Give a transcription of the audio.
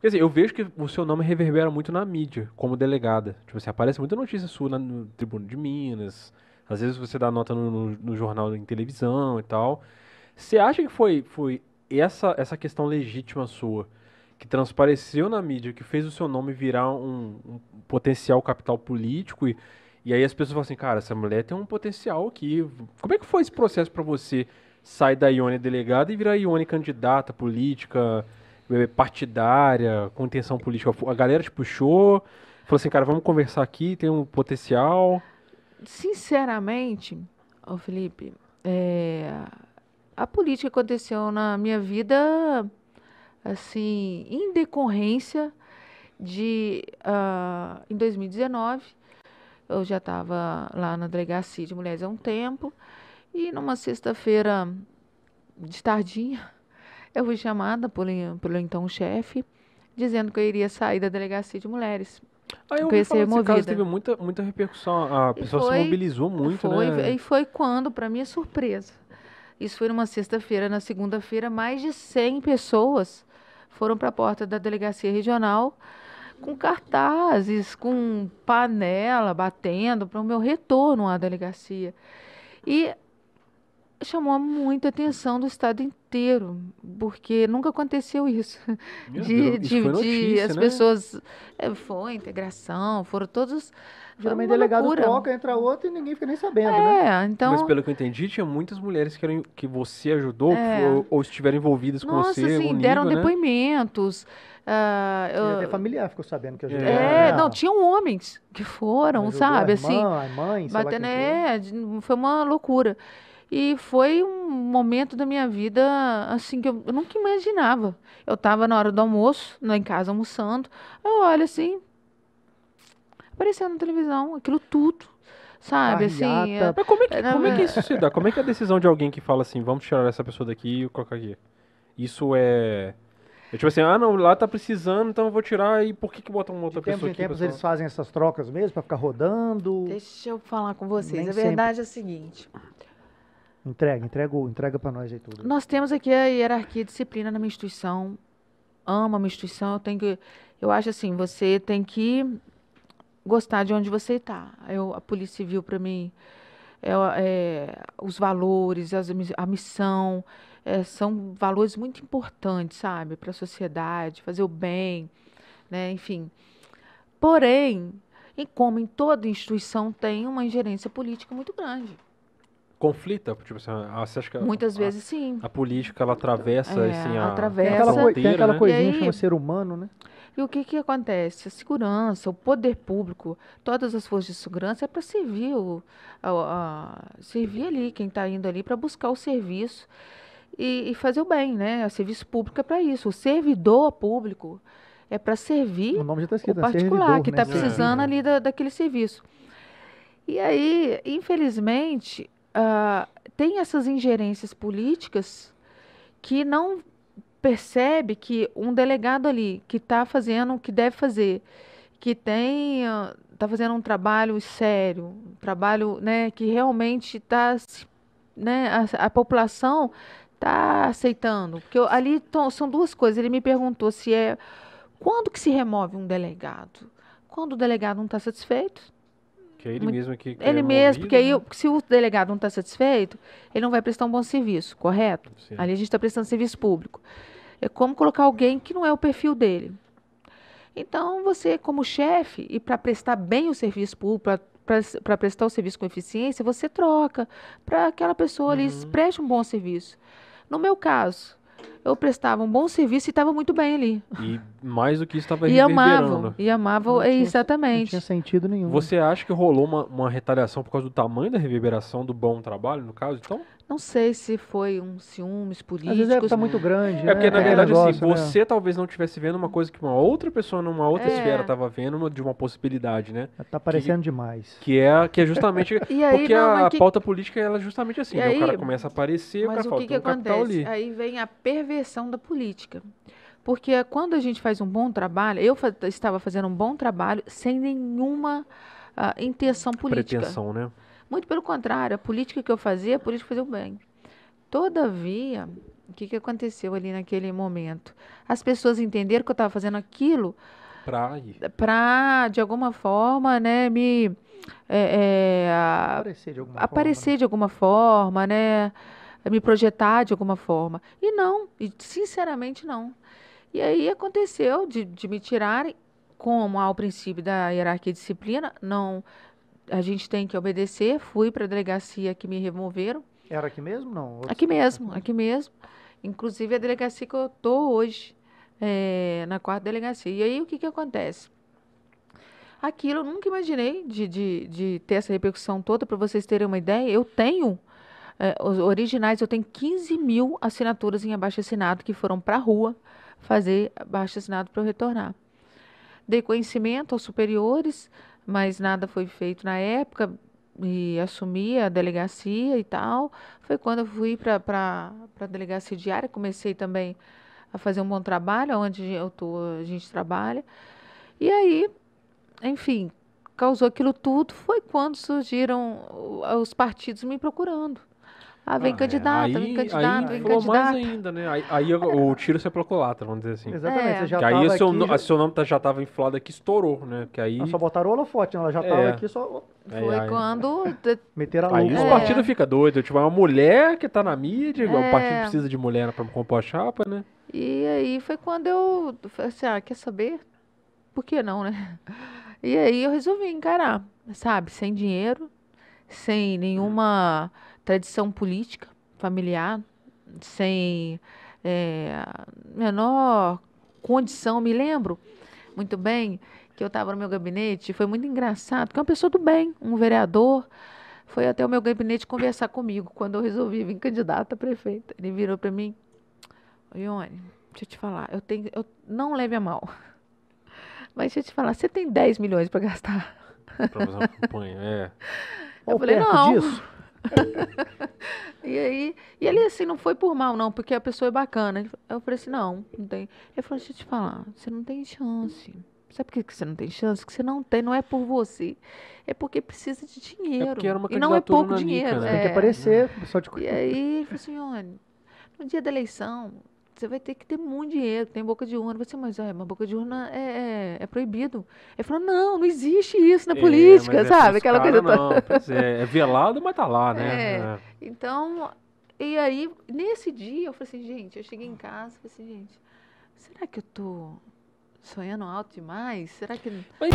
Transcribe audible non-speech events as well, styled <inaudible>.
Quer dizer, assim, eu vejo que o seu nome reverbera muito na mídia, como delegada. Tipo assim, aparece muita notícia sua na, no Tribuno de Minas, às vezes você dá nota no, no, no jornal em televisão e tal. Você acha que foi, foi essa, essa questão legítima sua que transpareceu na mídia, que fez o seu nome virar um, um potencial capital político e, e aí as pessoas falam assim, cara, essa mulher tem um potencial aqui. Como é que foi esse processo para você sair da Ione delegada e virar Ione candidata política? É, partidária, com intenção política. A galera te puxou, falou assim, cara, vamos conversar aqui, tem um potencial. Sinceramente, ô Felipe, é, a política aconteceu na minha vida assim, em decorrência de uh, em 2019, eu já estava lá na delegacia de mulheres há um tempo, e numa sexta-feira de tardinha, eu fui chamada pelo, pelo então chefe, dizendo que eu iria sair da delegacia de mulheres. Aí eu ia ser esse Caso teve muita, muita repercussão, a pessoa foi, se mobilizou muito, foi, né? E foi quando, para minha surpresa, isso foi numa sexta-feira, na segunda-feira, mais de 100 pessoas foram para a porta da delegacia regional com cartazes, com panela batendo para o meu retorno à delegacia. E chamou muita atenção do estado inteiro, porque nunca aconteceu isso. Meu de, Deus, de, isso notícia, de as né? pessoas é, foi integração, foram todos geralmente delegado loucura. troca entra outro e ninguém fica nem sabendo, é, né? Então... Mas pelo que eu entendi, tinha muitas mulheres que, eram, que você ajudou é. ou, ou, estiveram envolvidas com Nossa, você, sim, deram né? depoimentos. Uh, eu... Até familiar ficou sabendo que ajudou. É. é, não, tinham homens que foram, ajudou sabe? Assim, a irmã, assim, mãe mãe, batendo, é, foi uma loucura. E foi um momento da minha vida, assim, que eu, eu nunca imaginava. Eu estava na hora do almoço, lá em casa almoçando, eu olho assim, aparecendo na televisão, aquilo tudo sabe? Assim, Mas como é, que, como é que é. isso se dá? Como é que é a decisão de alguém que fala assim, vamos tirar essa pessoa daqui e colocar aqui? Isso é. É tipo assim, ah não, lá tá precisando, então eu vou tirar e por que que botam uma outra de pessoa em aqui? tempos eles fazem essas trocas mesmo pra ficar rodando? Deixa eu falar com vocês. Nem a verdade é a seguinte, Entrega, entrega, entrega para nós aí tudo. Nós temos aqui a hierarquia e disciplina na minha instituição. Amo a minha instituição. Eu, tenho que, eu acho assim, você tem que gostar de onde você está. A Polícia Civil, para mim, é, é, os valores, as, a missão, é, são valores muito importantes, sabe, para a sociedade, fazer o bem, né, enfim. Porém, e como em toda instituição, tem uma ingerência política muito grande conflita? Tipo assim, ah, você acha que Muitas a, vezes a, sim. A política ela atravessa é, assim, a, atravessa. Tem aquela, fronteira, tem aquela né? coisinha aí, que chama ser humano, né? E o que, que acontece? A segurança, o poder público, todas as forças de segurança é para servir, o, a, a, servir ali, quem está indo ali para buscar o serviço e, e, fazer o bem, né? O serviço público é para isso. O servidor público é para servir o, nome já tá escrito, o né? particular né? tá servidor, que está né? precisando é. ali da, daquele serviço. E aí, infelizmente, uh, tem essas ingerências políticas que não percebe que um delegado ali que está fazendo o que deve fazer, que tem está ah, fazendo um trabalho sério, um trabalho né, que realmente está né, a, a população está aceitando. Porque eu, ali tô, são duas coisas. Ele me perguntou se é quando que se remove um delegado? Quando o delegado não está satisfeito, que é ele muito, mesmo que. É ele mesmo, porque aí, né? se o delegado não está satisfeito, ele não vai prestar um bom serviço, correto? Sim. Ali a gente está prestando serviço público. É como colocar alguém que não é o perfil dele. Então, você, como chefe, e para prestar bem o serviço público, para prestar o serviço com eficiência, você troca para aquela pessoa ali uhum. preste um bom serviço. No meu caso, eu prestava um bom serviço e estava muito bem ali. E mais do que isso, estava E amava, e amava não tinha, exatamente. Não tinha sentido nenhum. Né? Você acha que rolou uma, uma retaliação por causa do tamanho da reverberação do bom trabalho, no caso, então? Não sei se foi um ciúmes político. Às vezes é, muito né? grande. É né? porque, na é, verdade, assim, negócio, assim, né? você talvez não estivesse vendo uma coisa que uma outra pessoa numa outra é. esfera estava vendo, de uma possibilidade, né? Tá aparecendo que, demais. Que é, que é justamente. <laughs> e aí, porque não, a que... pauta política ela é justamente assim, né? Aí, o cara começa a aparecer, mas o cara o que, que um acontece? Ali. Aí vem a perversão da política. Porque quando a gente faz um bom trabalho, eu fa estava fazendo um bom trabalho sem nenhuma uh, intenção política. Pretensão, né? Muito pelo contrário, a política que eu fazia, a política fazia o bem. Todavia, o que, que aconteceu ali naquele momento? As pessoas entenderam que eu estava fazendo aquilo para, de alguma forma, né, me é, aparecer, de alguma, aparecer forma, né? de alguma forma, né, me projetar de alguma forma. E não, e sinceramente não. E aí aconteceu de, de me tirarem como ao princípio da hierarquia e disciplina, não a gente tem que obedecer. Fui para a delegacia que me removeram. Era aqui mesmo, não? aqui mesmo, aqui mesmo. Inclusive a delegacia que eu tô hoje, é, na quarta delegacia. E aí o que que acontece? Aquilo eu nunca imaginei de, de, de ter essa repercussão toda. Para vocês terem uma ideia, eu tenho é, os originais, eu tenho 15 mil assinaturas em abaixo assinado que foram para a rua fazer abaixo assinado para eu retornar. Dei conhecimento aos superiores, mas nada foi feito na época e assumi a delegacia e tal. Foi quando eu fui para a delegacia diária, comecei também a fazer um bom trabalho, onde eu tô, a gente trabalha. E aí, enfim, causou aquilo tudo foi quando surgiram os partidos me procurando. Ah, vem ah, é. candidato, é. aí, vem candidato, aí vem candidato. mais ainda, né? Aí, aí o tiro você colocou tá, vamos dizer assim. Exatamente, é. você já que aí o seu, aqui, já... seu nome tá, já estava inflado aqui, estourou, né? Que aí... só botaram o holofote, né? Ela já estava é. aqui, só... É, foi aí, quando... <laughs> Meteram a Aí os partidos ficam doidos. Tipo, é uma mulher que tá na mídia, o partido precisa de mulher para compor a chapa, né? E aí foi quando eu... Assim, ah, quer saber? Por que não, né? <laughs> E aí eu resolvi encarar, sabe? Sem dinheiro, sem nenhuma... Hum tradição política, familiar, sem é, menor condição. Me lembro muito bem que eu estava no meu gabinete, foi muito engraçado, que é uma pessoa do bem, um vereador, foi até o meu gabinete conversar comigo quando eu resolvi vir candidata a prefeita. Ele virou para mim, Ione, deixa eu te falar, eu tenho, eu não leve a mal, <laughs> mas deixa eu te falar, você tem 10 milhões para gastar. Para fazer uma campanha, é. Eu Ou falei, não. Disso. <laughs> e aí, e ele assim, não foi por mal, não, porque a pessoa é bacana. Eu falei assim, não, não tem. Ele falou, deixa eu te falar, você não tem chance. Sabe por que você não tem chance? Que você não tem, não é por você. É porque precisa de dinheiro. É e não é pouco né? dinheiro. Né? Tem que é. aparecer, só de E aí, ele falou <laughs> assim, no dia da eleição, você vai ter que ter muito dinheiro, tem boca de urna. Você, assim, mas é, uma boca de urna é, é, é proibido. Ele falou, não, não existe isso na é, política, é sabe? Aquela coisa não, toda. É, é, velado, mas tá lá, né? É. Então, e aí, nesse dia, eu falei assim, gente, eu cheguei em casa, falei assim, gente, será que eu tô sonhando alto demais? Será que... Mas...